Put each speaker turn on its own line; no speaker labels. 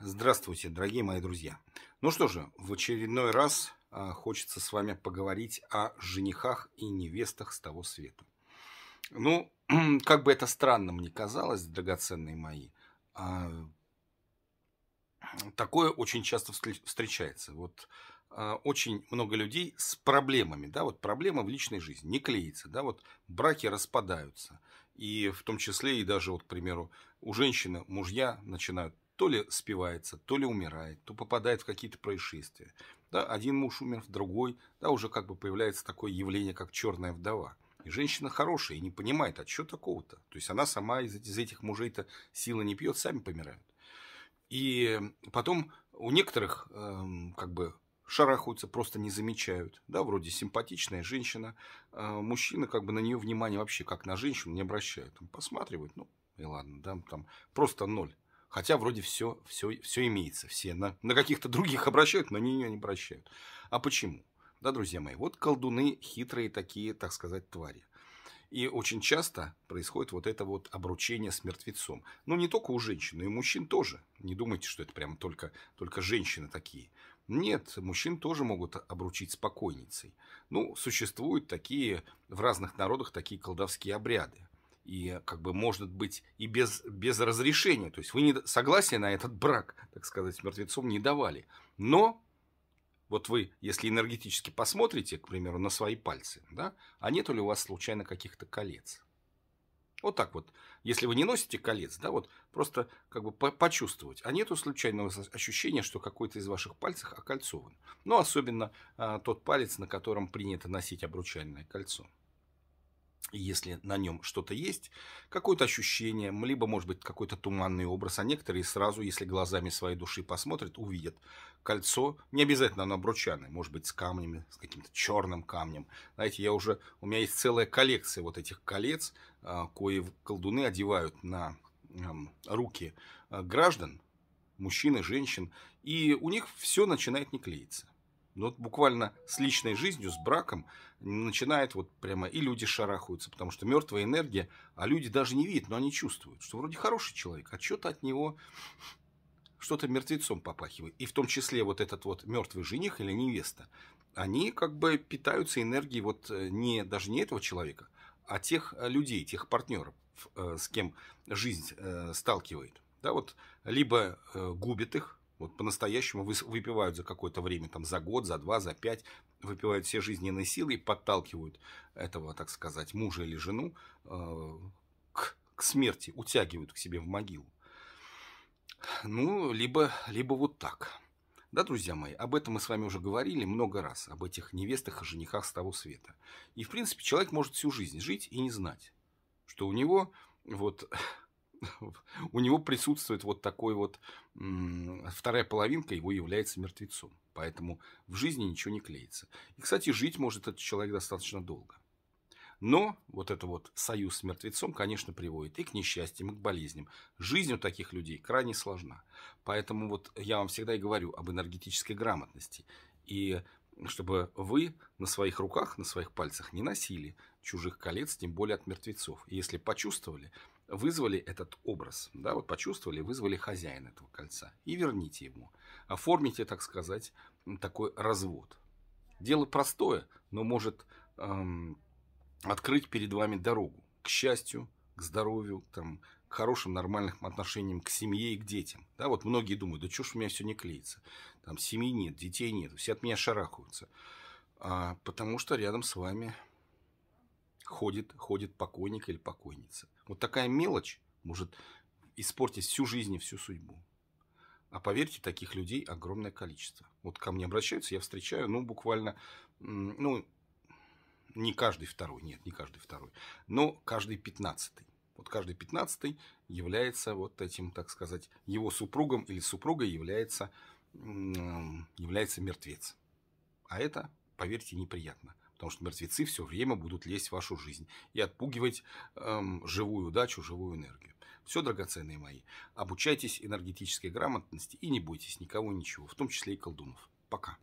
Здравствуйте, дорогие мои друзья. Ну что же, в очередной раз а, хочется с вами поговорить о женихах и невестах с того света. Ну, как бы это странно мне казалось, драгоценные мои, а, такое очень часто встречается. Вот а, очень много людей с проблемами, да, вот проблема в личной жизни, не клеится, да, вот браки распадаются. И в том числе и даже, вот, к примеру, у женщины мужья начинают то ли спивается, то ли умирает, то попадает в какие-то происшествия. Да, один муж умер, другой, да, уже как бы появляется такое явление, как черная вдова. И женщина хорошая и не понимает, а что такого-то? То есть она сама из, из этих мужей-то силы не пьет, сами помирают. И потом у некоторых эм, как бы шарахаются, просто не замечают. Да, вроде симпатичная женщина, э, мужчина как бы на нее внимание вообще как на женщину не обращает. Он посматривает, ну и ладно, да, там просто ноль. Хотя вроде все, все, все имеется, все на, на каких-то других обращают, но на нее не обращают. А почему? Да, друзья мои, вот колдуны хитрые такие, так сказать, твари. И очень часто происходит вот это вот обручение с мертвецом. Но ну, не только у женщин, но и у мужчин тоже. Не думайте, что это прям только, только женщины такие. Нет, мужчин тоже могут обручить с покойницей. Ну, существуют такие, в разных народах такие колдовские обряды и как бы может быть и без, без разрешения. То есть вы не, согласие на этот брак, так сказать, мертвецом не давали. Но вот вы, если энергетически посмотрите, к примеру, на свои пальцы, да, а нет ли у вас случайно каких-то колец? Вот так вот. Если вы не носите колец, да, вот просто как бы почувствовать. А нету случайного ощущения, что какой-то из ваших пальцев окольцован. Ну, особенно а, тот палец, на котором принято носить обручальное кольцо если на нем что-то есть, какое-то ощущение, либо, может быть, какой-то туманный образ, а некоторые сразу, если глазами своей души посмотрят, увидят кольцо, не обязательно оно обручанное, может быть, с камнями, с каким-то черным камнем. Знаете, я уже, у меня есть целая коллекция вот этих колец, а, кои колдуны одевают на руки а, граждан, мужчин и женщин, и у них все начинает не клеиться. Ну вот буквально с личной жизнью, с браком начинает вот прямо и люди шарахаются, потому что мертвая энергия, а люди даже не видят, но они чувствуют, что вроде хороший человек, а что-то от него что-то мертвецом попахивает. И в том числе вот этот вот мертвый жених или невеста, они как бы питаются энергией вот э, не, даже не этого человека, а тех э, людей, тех партнеров, э, с кем жизнь сталкивает. Да, вот либо губит их, вот по-настоящему выпивают за какое-то время, там, за год, за два, за пять, выпивают все жизненные силы и подталкивают этого, так сказать, мужа или жену э, к, к смерти, утягивают к себе в могилу. Ну, либо, либо вот так. Да, друзья мои, об этом мы с вами уже говорили много раз, об этих невестах и женихах с того света. И, в принципе, человек может всю жизнь жить и не знать, что у него вот у него присутствует вот такой вот... Вторая половинка его является мертвецом. Поэтому в жизни ничего не клеится. И, кстати, жить может этот человек достаточно долго. Но вот это вот союз с мертвецом, конечно, приводит и к несчастьям, и к болезням. Жизнь у таких людей крайне сложна. Поэтому вот я вам всегда и говорю об энергетической грамотности. И чтобы вы на своих руках, на своих пальцах не носили чужих колец, тем более от мертвецов. И если почувствовали, вызвали этот образ, да, вот почувствовали, вызвали хозяина этого кольца и верните ему. Оформите, так сказать, такой развод. Дело простое, но может эм, открыть перед вами дорогу к счастью, к здоровью, там, к хорошим нормальным отношениям к семье и к детям. Да, вот многие думают, да что ж у меня все не клеится. Там семьи нет, детей нет, все от меня шарахаются. А, потому что рядом с вами ходит, ходит покойник или покойница. Вот такая мелочь может испортить всю жизнь и всю судьбу. А поверьте, таких людей огромное количество. Вот ко мне обращаются, я встречаю, ну, буквально, ну, не каждый второй, нет, не каждый второй, но каждый пятнадцатый. Вот каждый пятнадцатый является вот этим, так сказать, его супругом или супругой является, является мертвец. А это, поверьте, неприятно потому что мертвецы все время будут лезть в вашу жизнь и отпугивать эм, живую удачу, живую энергию. Все, драгоценные мои, обучайтесь энергетической грамотности и не бойтесь никого ничего, в том числе и колдунов. Пока.